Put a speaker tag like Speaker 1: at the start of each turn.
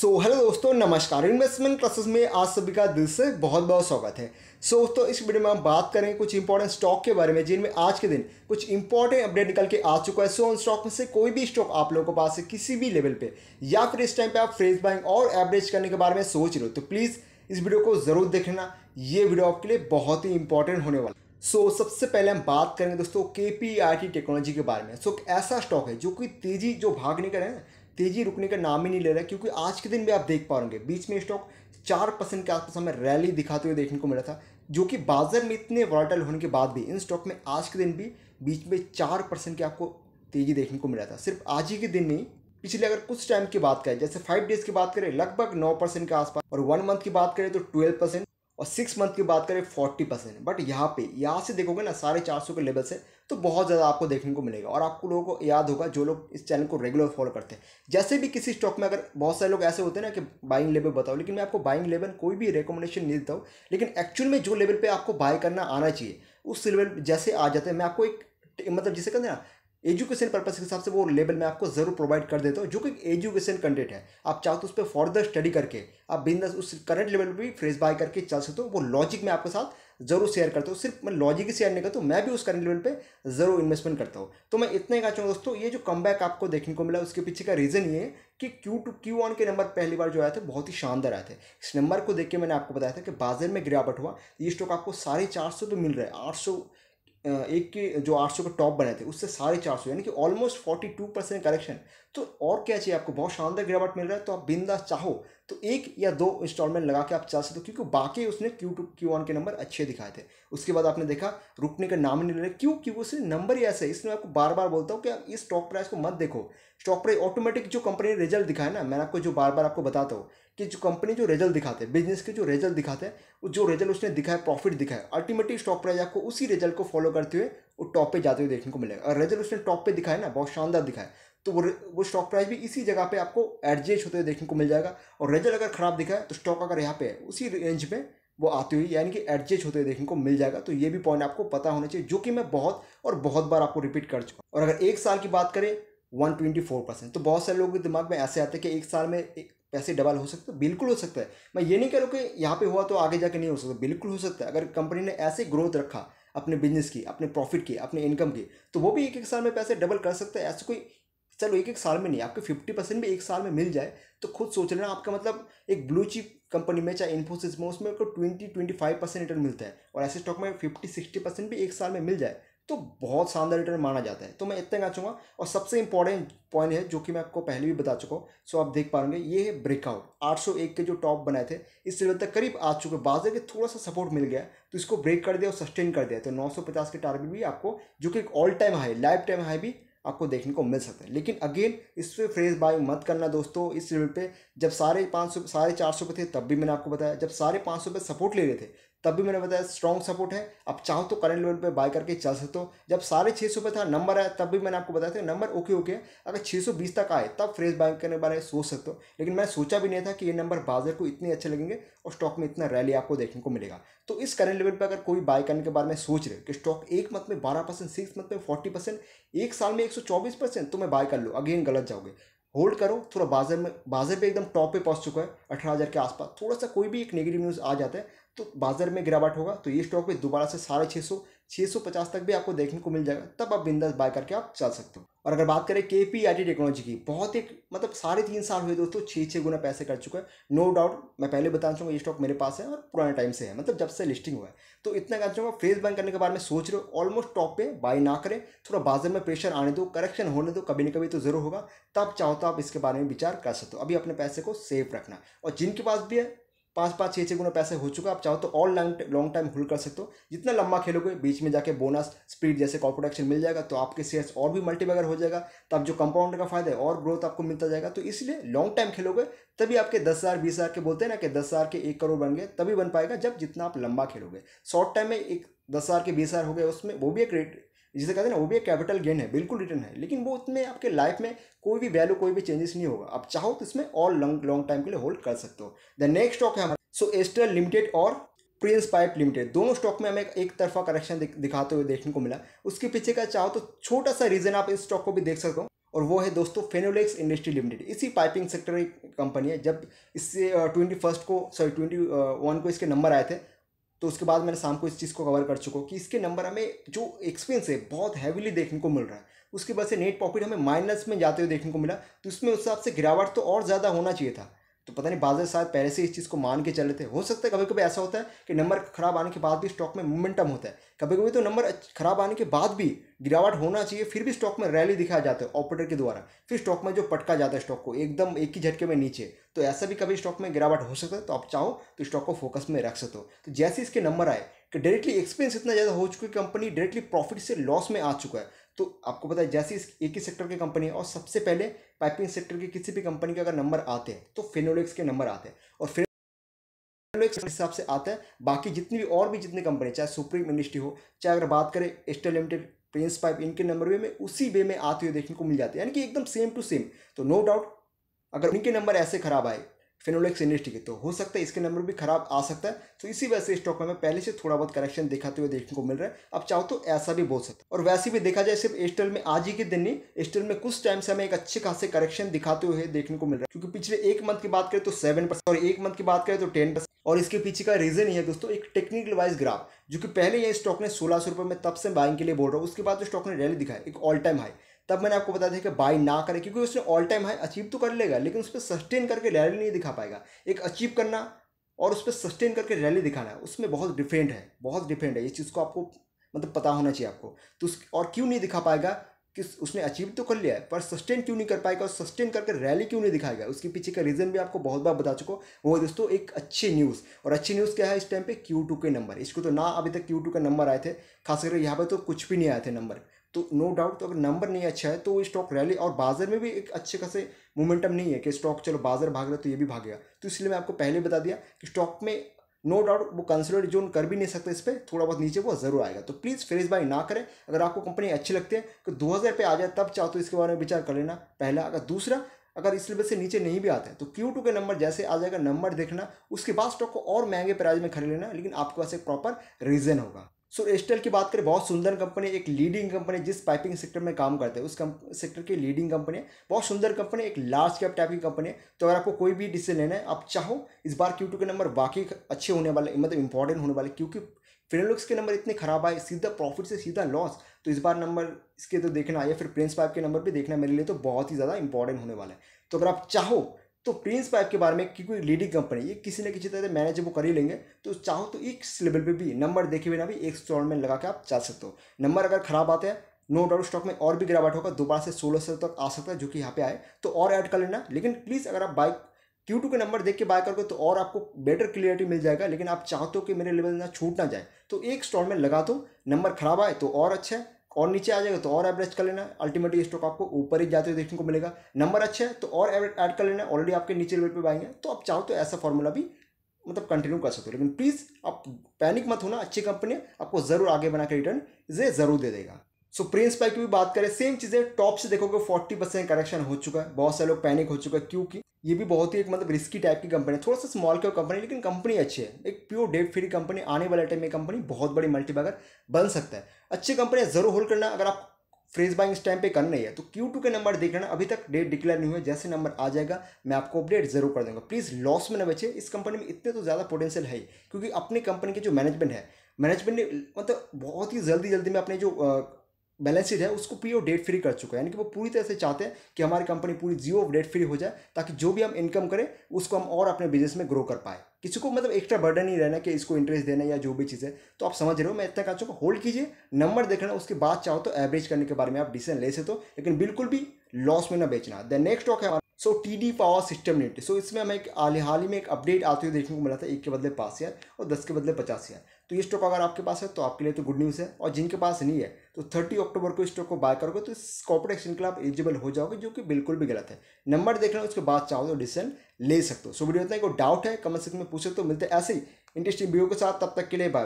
Speaker 1: सो so, hello दोस्तों नमस्कार investment classes में आज सभी का दिल से बहुत बहुत स्वागत है सो so, दोस्तों इस वीडियो में हम बात करेंगे कुछ इंपॉर्टेंट स्टॉक के बारे में जिनमें आज के दिन कुछ इंपॉर्टेंट अपडेट निकल के आ चुका है सो so, उन स्टॉक में से कोई भी स्टॉक आप लोगों के पास है किसी भी लेवल पे या फिर इस टाइम पर आप फ्रेज बाइंग और एवरेज करने के बारे में सोच रहे हो तो प्लीज़ इस वीडियो को ज़रूर देखना ये वीडियो आपके लिए बहुत ही इंपॉर्टेंट होने वाला सो so, सबसे पहले हम बात करेंगे दोस्तों के पी टेक्नोलॉजी के बारे में सो so, ऐसा स्टॉक है जो कि तेज़ी जो भाग निकल रहे हैं तेजी रुकने का नाम ही नहीं ले रहा क्योंकि आज के दिन भी आप देख पाओगे बीच में स्टॉक चार परसेंट के आसपास हमें रैली दिखाते हुए देखने को मिला था जो कि बाजार में इतने वॉलेटाइल होने के बाद भी इन स्टॉक में आज के दिन भी बीच में चार परसेंट की आपको तेजी देखने को मिला था सिर्फ आज ही के दिन नहीं पिछले अगर कुछ टाइम की बात करें जैसे फाइव डेज की बात करें लगभग नौ परसेंट के आसपास और वन मंथ की बात करें तो ट्वेल्व परसेंट और सिक्स मंथ की बात करें फोर्टी परसेंट बट यहाँ पे यहाँ से देखोगे ना साढ़े चार सौ के लेवल से तो बहुत ज़्यादा आपको देखने को मिलेगा और आपको लोगों को याद होगा जो लोग इस चैनल को रेगुलर फॉलो करते हैं जैसे भी किसी स्टॉक में अगर बहुत सारे लोग ऐसे होते हैं ना कि बाइंग लेवल बताओ लेकिन मैं आपको बाइंग लेवल कोई भी रिकमेंडेशन नहीं देता हूँ लेकिन एक्चुअल में जो लेवल पर आपको बाय करना आना चाहिए उस लेवल जैसे आ जाते हैं मैं आपको एक मतलब जिसे कहते हैं ना एजुकेशन पर्पज़ के हिसाब से वो लेवल में आपको ज़रूर प्रोवाइड कर देता हूँ जो कि एजुकेशन कंटेंट है आप चाहो तो उस पर फर्दर स्टडी करके आप बिजनेस उस करंट लेवल पर भी फ्रेज बाय करके चल सकते हो वो लॉजिक मैं आपके साथ जरूर शेयर करता हूँ सिर्फ मैं लॉजिक ही शेयर नहीं करता हूँ मैं भी उस करंट लेवल पर जरूर इन्वेस्टमेंट करता हूँ तो मैं इतना ही कहता दोस्तों ये जो कम आपको देखने को मिला उसके पीछे का रीज़न ये है कि क्यू टू क्यू वन के नंबर पहली बार जो आए थे बहुत ही शानदार आए थे इस नंबर को देख के मैंने आपको बताया था कि बाजार में गिरावट हुआ ये स्टॉक आपको साढ़े चार सौ तो मिल रहा है आठ सौ एक के जो आठ सौ का टॉप बने थे उससे साढ़े चार सौ यानी कि almost forty two percent correction तो और क्या चाहिए आपको बहुत शानदार गिरावट मिल रहा है तो आप बिंदा चाहो तो एक या दो इंस्टॉलमेंट लगा के आप चल सकते हो क्योंकि बाकी उसने क्यू टू क्यू वन के नंबर अच्छे दिखाए थे उसके बाद आपने देखा रुकने का नाम नहीं ले रहा क्यों क्योंकि उसने नंबर ही है इसलिए मैं आपको बार बार बोलता हूँ कि आप इस स्टॉक प्राइस को मत देखो स्टॉक प्राइस ऑटोमेटिक जो कंपनी ने रिजल्ट दिखाया ना मैंने आपको जो बार बार आपको बताता हूँ कि जो कंपनी जो रिजल्ट दिखाते हैं बिजनेस के जो रिजल्ट दिखाते हैं जो रिजल्ट उसने दिखाया प्रॉफिट दिखाए अल्टीमेटली स्टॉक प्राइस आपको उसी रिजल्ट को फॉलो करते हुए वो टॉप पे जाते हुए देखने को मिलेगा और रिजल्ट उसने टॉप पे दिखाया ना बहुत शानदार दिखाया तो वो वो स्टॉक प्राइस भी इसी जगह पे आपको एडजस्ट होते हुए देखने को मिल जाएगा और रिजल्ट अगर खराब दिखा है तो स्टॉक अगर यहाँ पे है उसी रेंज में वो आती हुई यानी कि एडजस्ट होते हुए देखने को मिल जाएगा तो ये भी पॉइंट आपको पता होना चाहिए जो कि मैं बहुत और बहुत बार आपको रिपीट कर चुका और अगर एक साल की बात करें वन ट्वेंटी फोर परसेंट तो बहुत सारे लोगों के दिमाग में ऐसे आते हैं कि एक साल में एक पैसे डबल हो सकते हैं बिल्कुल हो सकता है मैं ये नहीं कह रहा कि यहाँ पे हुआ तो आगे जाके नहीं हो सकता बिल्कुल हो सकता है अगर कंपनी ने ऐसे ग्रोथ रखा अपने बिजनेस की अपने प्रॉफिट की अपने इनकम की तो वो भी एक एक साल में पैसे डबल कर सकते हैं ऐसे कोई चलो एक एक साल में नहीं आपको फिफ्टी परसेंट भी एक साल में मिल जाए तो खुद सोच लेना आपका मतलब एक ब्लू चिप कंपनी में चाहे इन्फोसिस में उसमें आपको twenty twenty five percent return मिलता है और ऐसे स्टॉक में फिफ्टी सिक्सटी परसेंट भी एक साल में मिल जाए तो बहुत शानदार रिटर्न माना जाता है तो मैं इतना कहना चाहूँगा और सबसे इंपॉर्टेंट पॉइंट है जो कि मैं आपको पहले भी बता चुका हूँ सो आप देख पाएंगे ये है ब्रेकआउट 801 के जो टॉप बनाए थे इस लेवल तक करीब आ चुके बाजार के थोड़ा सा सपोर्ट मिल गया तो इसको ब्रेक कर दिया और सस्टेन कर दिया तो 950 के टारगेट भी आपको जो कि एक all time high lifetime high भी आपको देखने को मिल सकते हैं लेकिन अगेन इस पर फ्रेज बाय मत करना दोस्तों इस रेट पे जब सारे पाँच सौ साढ़े चार सौ पे थे तब भी मैंने आपको बताया जब सारे पाँच सौ पे सपोर्ट ले रहे थे तब भी मैंने बताया स्ट्रॉन्ग सपोर्ट है आप चाहो तो करंट लेवल पे बाय करके चल सकते हो जब साढ़े छः सौ पे था नंबर आया तब भी मैंने आपको बताया था नंबर ओके ओके अगर छः सौ बीस तक आए तब फ्रेश बाय करने बारे में सोच सकते हो लेकिन मैं सोचा भी नहीं था कि ये नंबर बाजार को इतने अच्छे लगेंगे और स्टॉक में इतना रैली आपको देखने को मिलेगा तो इस करंट लेवल पर अगर कोई बाय करने के बारे में सोच रहे हो कि स्टॉक एक मंथ में बारह परसेंट सिक्स मंथ में फोर्टी परसेंट एक साल में एक सौ चौबीस परसेंट तो मैं बाय कर लूँ अगेन गलत जाओगे होल्ड करो थोड़ा बाजार में बाजार पे एकदम टॉप पे पहुंच चुका है अठारह हज़ार के आसपास थोड़ा सा कोई भी एक नेगेटिव न्यूज़ आ जाता है तो बाजार में गिरावट होगा तो ये स्टॉक भी दोबारा से साढ़े छः सौ छः सौ पचास तक भी आपको देखने को मिल जाएगा तब आप बिंदास बाय करके आप चल सकते हो और अगर बात करें के पी आई टी टेक्नोलॉजी की बहुत एक मतलब साढ़े तीन साल हुए दोस्तों छः छः गुना पैसे कर चुका है नो डाउट मैं पहले बता चाहूँगा ये स्टॉक मेरे पास है और पुराने टाइम से है मतलब जब से लिस्टिंग हुआ है तो इतना कहना चाहूँगा फेस बैंक करने के बारे में सोच रहे हो ऑलमोस्ट टॉप पे बाय ना करें थोड़ा बाजार में प्रेशर आने दो करेक्शन होने दो कभी ना कभी तो जरूर होगा तब चाहो तो आप इसके बारे में विचार कर सकते हो अभी अपने पैसे को सेफ रखना और जिनके पास भी है पाँच पाँच छः छः गुना पैसे हो चुका आप चाहो तो और लॉन्ग लॉन्ग टाइम होल्ड कर सकते हो जितना लंबा खेलोगे बीच में जाके बोनस स्पीड जैसे कॉल प्रोडक्शन मिल जाएगा तो आपके शेयर्स और भी मल्टीबैगर हो जाएगा तब जो कंपाउंडर का फायदा है और ग्रोथ आपको मिलता जाएगा तो इसलिए लॉन्ग टाइम खेलोगे तभी आपके दस हज़ार बीस हज़ार के बोलते हैं ना कि दस हज़ार के एक करोड़ बन गए तभी बन पाएगा जब जितना आप लंबा खेलोगे शॉर्ट टाइम में एक दस हज़ार के बीस हज़ार हो गए उसमें वो भी एक रेट जिसे कहते हैं ना वो भी एक कैपिटल गेन है बिल्कुल रिटर्न है लेकिन वो उसमें आपके लाइफ में कोई भी वैल्यू कोई भी चेंजेस नहीं होगा आप चाहो तो इसमें और लॉन्ग लॉन्ग टाइम के लिए होल्ड कर सकते हो द नेक्स्ट स्टॉक है हमारा सो एस्टर लिमिटेड और प्रिंस पाइप लिमिटेड दोनों स्टॉक में हमें एक तरफा करेक्शन दिखाते हुए देखने को मिला उसके पीछे का चाहो तो छोटा सा रीजन आप इस स्टॉक को भी देख सकते हो और वो है दोस्तों फेनोलेक्स इंडस्ट्री लिमिटेड इसी पाइपिंग सेक्टर की कंपनी है जब इससे ट्वेंटी फर्स्ट को सॉरी ट्वेंटी वन को इसके नंबर आए थे तो उसके बाद मैंने शाम को इस चीज़ को कवर कर चुका कि इसके नंबर हमें जो एक्सपेंस है बहुत हैवीली देखने को मिल रहा है उसकी वजह से नेट प्रॉफिट हमें माइनस में जाते हुए देखने को मिला तो उसमें उस हिसाब से गिरावट तो और ज़्यादा होना चाहिए था तो पता नहीं बाजार शायद पहले से इस चीज़ को मान के चल रहे थे हो सकता है कभी कभी ऐसा होता है कि नंबर खराब आने के बाद भी स्टॉक में मोमेंटम होता है कभी कभी तो नंबर खराब आने के बाद भी गिरावट होना चाहिए फिर भी स्टॉक में रैली दिखाया जाता है ऑपरेटर के द्वारा फिर स्टॉक में जो पटका जाता है स्टॉक को एकदम एक ही झटके में नीचे तो ऐसा भी कभी स्टॉक में गिरावट हो सकता है तो आप चाहो तो स्टॉक को फोकस में रख सकते हो तो जैसे इसके नंबर आए कि डायरेक्टली एक्सपेंस इतना ज़्यादा हो चुका है कंपनी डायरेक्टली प्रॉफिट से लॉस में आ चुका है तो आपको पता है जैसी एक ही सेक्टर की कंपनी है और सबसे पहले पाइपिंग सेक्टर की किसी भी कंपनी के अगर नंबर आते हैं तो फिनोलिक्स के नंबर आते हैं और फिर हिसाब से आता है बाकी जितनी भी और भी जितनी कंपनी चाहे सुप्रीम इंडस्ट्री हो चाहे अगर बात करें एस्टर लिमिटेड प्रिंस पाइप इनके नंबर वे में उसी वे में आते हुए देखने को मिल जाते हैं यानी कि एकदम सेम टू सेम तो नो डाउट अगर उनके नंबर ऐसे खराब आए फिनोलेक्स इंडस्ट्री के तो हो सकता है इसके नंबर भी खराब आ सकता है तो इसी वजह से स्टॉक में पहले से थोड़ा बहुत करेक्शन दिखाते हुए देखने को मिल रहा है अब चाहो तो ऐसा भी बोल सकते और वैसे भी देखा जाए सिर्फ एस्टेल में आज ही के दिन नहीं एस्टेल में कुछ टाइम से हमें एक अच्छे खासे करेक्शन दिखाते हुए देखने को मिल रहा है क्योंकि पिछले एक मंथ की बात करें तो सेवन और एक मंथ की बात करें तो टेन और इसके पीछे का रीजन ही है दोस्तों एक टेक्निकल वाइज ग्राफ जो कि पहले यह स्टॉक ने सोलह सौ रुपये में तब से बाइंग के लिए बोल रहा हूँ उसके बाद जो स्टॉक ने रैली दिखाया एक ऑल टाइम हाई तब मैंने आपको बता दिया कि बाई ना करें क्योंकि उसने ऑल टाइम हाई अचीव तो कर लेगा लेकिन उस पर सस्टेन करके रैली नहीं दिखा पाएगा एक अचीव करना और उस पर सस्टेन करके रैली दिखाना उसमें बहुत डिफरेंट है बहुत डिफरेंट है इस चीज़ को आपको मतलब पता होना चाहिए आपको तो उस और क्यों नहीं दिखा पाएगा कि उसने अचीव तो कर लिया है पर सस्टेन क्यों नहीं कर पाएगा और सस्टेन करके रैली क्यों नहीं दिखाएगा उसके पीछे का रीज़न भी आपको बहुत बार बता चुका वो दोस्तों एक अच्छी न्यूज़ और अच्छी न्यूज़ क्या है इस टाइम पे क्यू टू के नंबर इसको तो ना अभी तक क्यू टू के नंबर आए थे खास करके यहाँ पर तो कुछ भी नहीं आए थे नंबर तो नो डाउट तो अगर नंबर नहीं अच्छा है तो वो स्टॉक रैली और बाजार में भी एक अच्छे खासे मोमेंटम नहीं है कि स्टॉक चलो बाजार भाग रहा तो ये भी भाग गया तो इसलिए मैं आपको पहले बता दिया कि स्टॉक में नो डाउट वो कंसोलिडेट जोन कर भी नहीं सकते इस पर थोड़ा बहुत नीचे वो जरूर आएगा तो प्लीज़ फ्रेज बाई ना करें अगर आपको कंपनी अच्छी लगती है तो दो हज़ार पे आ जाए तब चाहो तो इसके बारे में विचार कर लेना पहला अगर दूसरा अगर इस लेवल से नीचे नहीं भी आते हैं तो क्यू टू के नंबर जैसे आ जाएगा नंबर देखना उसके बाद स्टॉक को और महंगे प्राइस में खरीद लेना लेकिन आपके पास एक प्रॉपर रीज़न होगा सो एस्टेल की बात करें बहुत सुंदर कंपनी एक लीडिंग कंपनी जिस पाइपिंग सेक्टर में काम करते हैं उस सेक्टर की लीडिंग कंपनी है बहुत सुंदर कंपनी एक लार्ज कैप टाइप की कंपनी है तो अगर आपको कोई भी डिसीजन लेना है आप चाहो इस बार क्यू के नंबर वाकई अच्छे होने वाले मतलब इंपॉर्टेंट होने वाले क्योंकि फिनोलुक्स के नंबर इतने खराब आए सीधा प्रॉफिट से सीधा लॉस तो इस बार नंबर इसके तो देखना या फिर प्रिंस पाइप के नंबर भी देखना मेरे लिए तो बहुत ही ज़्यादा इंपॉर्टेंट होने वाला है तो अगर आप चाहो तो प्रिंस पाइप के बारे में क्योंकि लीडिंग कंपनी ये किसी न किसी तरह से मैनेज वो कर ही लेंगे तो चाहो तो एक लेवल पे भी नंबर देखे बिना भी एक सौ में लगा के आप चल सकते हो नंबर अगर खराब आते हैं नो डाउट स्टॉक में और भी गिरावट होगा दोबारा से सोलह सौ तक आ सकता है जो कि यहाँ पे आए तो और ऐड कर लेना लेकिन प्लीज़ अगर आप बाइक क्यू टू के नंबर देख के बाय करोगे तो और आपको बेटर क्लियरिटी मिल जाएगा लेकिन आप चाहते हो तो कि मेरे लेवल ना छूट ना जाए तो एक स्टॉल में लगा दो नंबर खराब आए तो और अच्छा है और नीचे आ जाएगा तो और एवरेज कर लेना अल्टीमेटली स्टॉक आपको ऊपर ही जाते हुए देखने को मिलेगा नंबर अच्छा है तो और एवरेज ऐड कर लेना ऑलरेडी आपके नीचे लेवल पे आएंगे तो आप चाहो तो ऐसा फॉर्मूला भी मतलब कंटिन्यू कर सकते हो लेकिन प्लीज़ आप पैनिक मत होना अच्छी कंपनी आपको ज़रूर आगे बना के रिटर्न ये ज़रूर दे देगा सो प्रिंस पाई की भी बात करें सेम चीज़ें टॉप से देखोगे फोर्टी परसेंट करेक्शन हो चुका है बहुत सारे लोग पैनिक हो चुका है क्योंकि ये भी बहुत ही एक मतलब रिस्की टाइप की कंपनी है थोड़ा सा स्मॉल कैप कंपनी लेकिन कंपनी अच्छी है एक प्योर डेट फ्री कंपनी आने वाले टाइम में कंपनी बहुत बड़ी मल्टीबैगर बन सकता है अच्छी कंपनी जरूर होल्ड करना अगर आप फ्रेज बाइंग इस टाइम पे करना ही है तो क्यू टू के नंबर देख लेना अभी तक डेट डिक्लेयर नहीं हुआ जैसे नंबर आ जाएगा मैं आपको अपडेट जरूर कर दूंगा प्लीज़ लॉस में न बचे इस कंपनी में इतने तो ज़्यादा पोटेंशियल है क्योंकि अपनी कंपनी की जो मैनेजमेंट है मैनेजमेंट ने मतलब बहुत ही जल्दी जल्दी में अपने जो बैलेंस शीट है उसको पी ओ डेट फ्री कर चुका है यानी कि वो पूरी तरह से चाहते हैं कि हमारी कंपनी पूरी जियो डेट फ्री हो जाए ताकि जो भी हम इनकम करें उसको हम और अपने बिजनेस में ग्रो कर पाए किसी को मतलब एक्स्ट्रा बर्डन नहीं रहना कि इसको इंटरेस्ट देना या जो भी चीज़ है तो आप समझ रहे हो मैं इतना कह चुका होल्ड कीजिए नंबर देखना उसके बाद चाहो तो एवरेज करने के बारे में आप डिसीजन ले सकते हो लेकिन बिल्कुल भी लॉस में ना बेचना द नेक्स्ट स्टॉक है so T D power system नेट सो इसमें हमें एक हाल ही में एक अपडेट आते हुए देखने को मिला था एक के बदले पाँच हज़ार और दस के बदले पचास हज़ार तो ये स्टॉक अगर आपके पास है तो आपके लिए तो गुड न्यूज़ है और जिनके पास नहीं है तो थर्टी अक्टूबर को स्टॉक को बाय करोगे तो इस कॉपर एक्सचेंज के लिए आप एलिजिबल हो जाओगे जो कि बिल्कुल भी गलत है नंबर देख रहे उसके बाद चाहो तो डिसीजन ले सकते हो सो वीडियो होता है कोई डाउट है कमेंट सेक्शन में पूछे तो मिलते ऐसे ही इंटरेस्टिंग वीडियो के साथ तब तक के लिए बाय